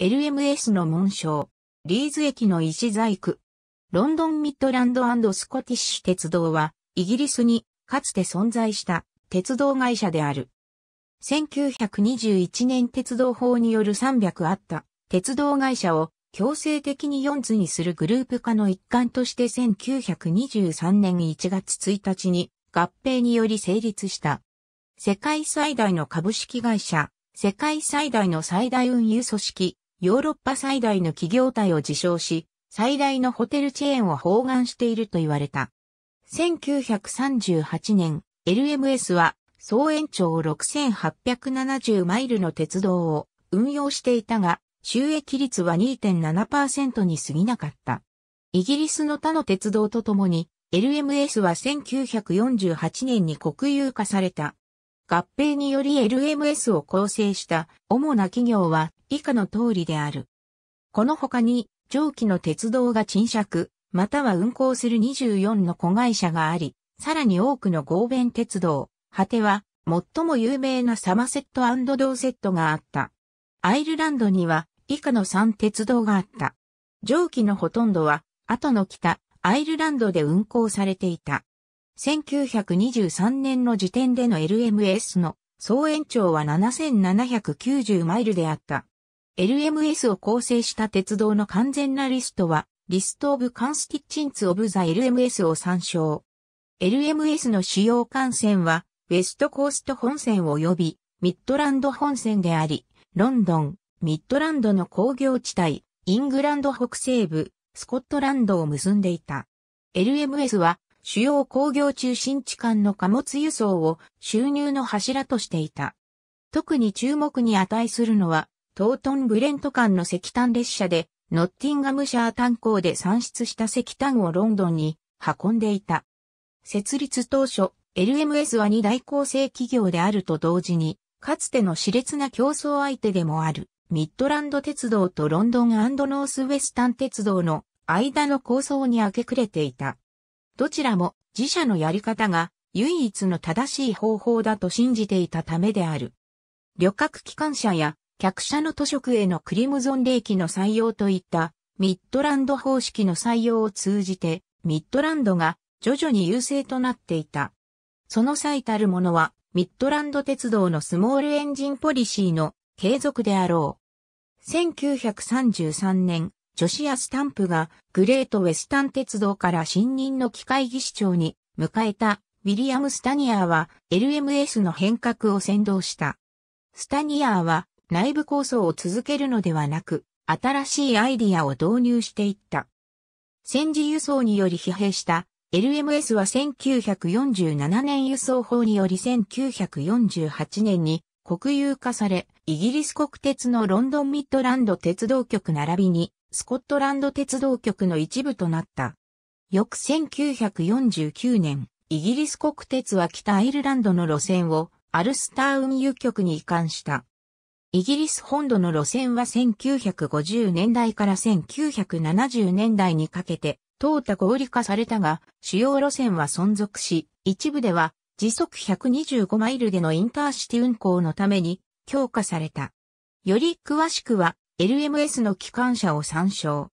LMS の紋章、リーズ駅の石細工。ロンドンミッドランドスコティッシュ鉄道は、イギリスにかつて存在した鉄道会社である。1921年鉄道法による300あった鉄道会社を強制的に4つにするグループ化の一環として1923年1月1日に合併により成立した。世界最大の株式会社、世界最大の最大運輸組織、ヨーロッパ最大の企業体を自称し、最大のホテルチェーンを包含していると言われた。1938年、LMS は総延長6870マイルの鉄道を運用していたが、収益率は2.7%に過ぎなかった。イギリスの他の鉄道とともに、LMS は1948年に国有化された。合併により LMS を構成した主な企業は以下の通りである。この他に、上記の鉄道が沈借、または運行する24の子会社があり、さらに多くの合弁鉄道、果ては、最も有名なサマセットドーセットがあった。アイルランドには、以下の3鉄道があった。上記のほとんどは、後の北、アイルランドで運行されていた。1923年の時点での LMS の総延長は7790マイルであった。LMS を構成した鉄道の完全なリストは、リストオブカンスティッチンツオブザ LMS を参照。LMS の主要幹線は、ウェストコースト本線及び、ミッドランド本線であり、ロンドン、ミッドランドの工業地帯、イングランド北西部、スコットランドを結んでいた。LMS は、主要工業中心地間の貨物輸送を収入の柱としていた。特に注目に値するのは、トートンブレント間の石炭列車で、ノッティンガムシャー炭鉱で産出した石炭をロンドンに運んでいた。設立当初、LMS は二大構成企業であると同時に、かつての熾烈な競争相手でもある、ミッドランド鉄道とロンドンノースウェスタン鉄道の間の構想に明け暮れていた。どちらも自社のやり方が唯一の正しい方法だと信じていたためである。旅客機関車や客車の図色へのクリムゾン霊機の採用といったミッドランド方式の採用を通じてミッドランドが徐々に優勢となっていた。その最たるものはミッドランド鉄道のスモールエンジンポリシーの継続であろう。1933年、ジョシア・スタンプがグレート・ウェスタン鉄道から新任の機械技師長に迎えたウィリアム・スタニアーは LMS の変革を先導した。スタニアーは内部構想を続けるのではなく、新しいアイディアを導入していった。戦時輸送により疲弊した LMS は1947年輸送法により1948年に国有化され、イギリス国鉄のロンドンミッドランド鉄道局並びにスコットランド鉄道局の一部となった。翌1949年、イギリス国鉄は北アイルランドの路線をアルスター運輸局に移管した。イギリス本土の路線は1950年代から1970年代にかけて、通った合理化されたが、主要路線は存続し、一部では時速125マイルでのインターシティ運行のために強化された。より詳しくは LMS の機関車を参照。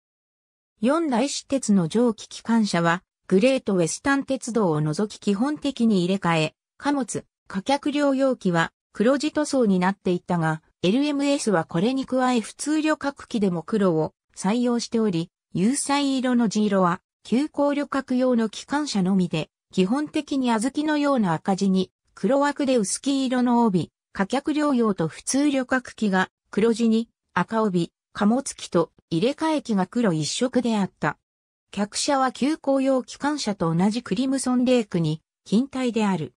四大私鉄の蒸気機関車は、グレートウェスタン鉄道を除き基本的に入れ替え、貨物、貨客両容器は黒字塗装になっていったが、LMS はこれに加え普通旅客機でも黒を採用しており、有彩色の地色は、急行旅客用の機関車のみで、基本的に小豆のような赤字に、黒枠で薄黄色の帯、貨客療養と普通旅客機が黒地に赤帯、貨物機と入れ替え機が黒一色であった。客車は急行用機関車と同じクリムソンレークに近帯である。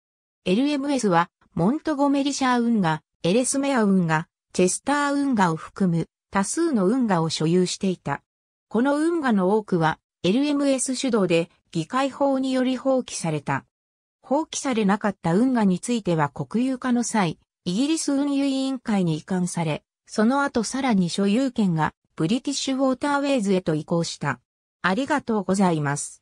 LMS はモントゴメリシャー運河、エレスメア運河、チェスター運河を含む多数の運河を所有していた。この運河の多くは LMS 主導で議会法により放棄された。放棄されなかった運河については国有化の際、イギリス運輸委員会に移管され、その後さらに所有権がブリティッシュウォーターウェイズへと移行した。ありがとうございます。